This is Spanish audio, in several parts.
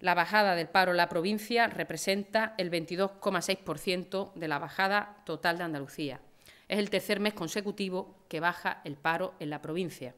La bajada del paro en la provincia representa el 22,6% de la bajada total de Andalucía. Es el tercer mes consecutivo que baja el paro en la provincia.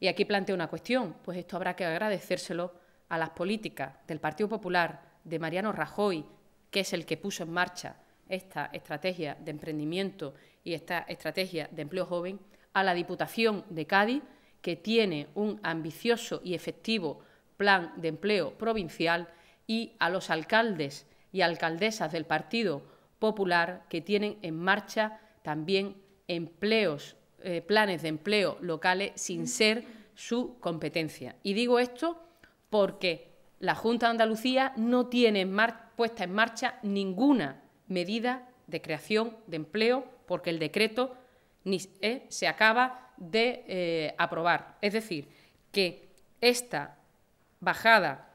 Y aquí planteo una cuestión, pues esto habrá que agradecérselo a las políticas del Partido Popular, de Mariano Rajoy, que es el que puso en marcha esta estrategia de emprendimiento y esta estrategia de empleo joven, a la Diputación de Cádiz, que tiene un ambicioso y efectivo Plan de Empleo Provincial y a los alcaldes y alcaldesas del Partido Popular que tienen en marcha también empleos, eh, planes de empleo locales sin ser su competencia. Y digo esto porque la Junta de Andalucía no tiene puesta en marcha ninguna medida de creación de empleo porque el decreto ni, eh, se acaba de eh, aprobar. Es decir, que esta bajada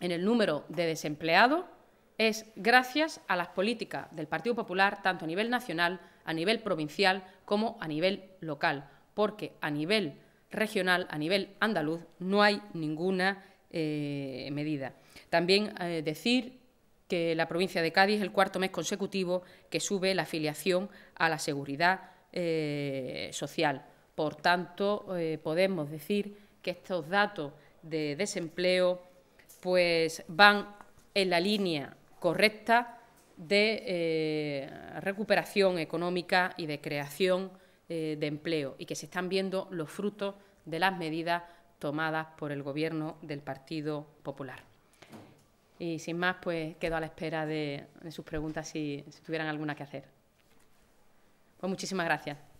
en el número de desempleados es gracias a las políticas del Partido Popular, tanto a nivel nacional, a nivel provincial, como a nivel local, porque a nivel regional, a nivel andaluz, no hay ninguna eh, medida. También eh, decir que la provincia de Cádiz es el cuarto mes consecutivo que sube la afiliación a la seguridad eh, social. Por tanto, podemos decir que estos datos de desempleo, pues van en la línea correcta de eh, recuperación económica y de creación eh, de empleo y que se están viendo los frutos de las medidas tomadas por el Gobierno del Partido Popular. Y sin más, pues quedo a la espera de, sus preguntas si, si tuvieran alguna que hacer. Pues muchísimas gracias.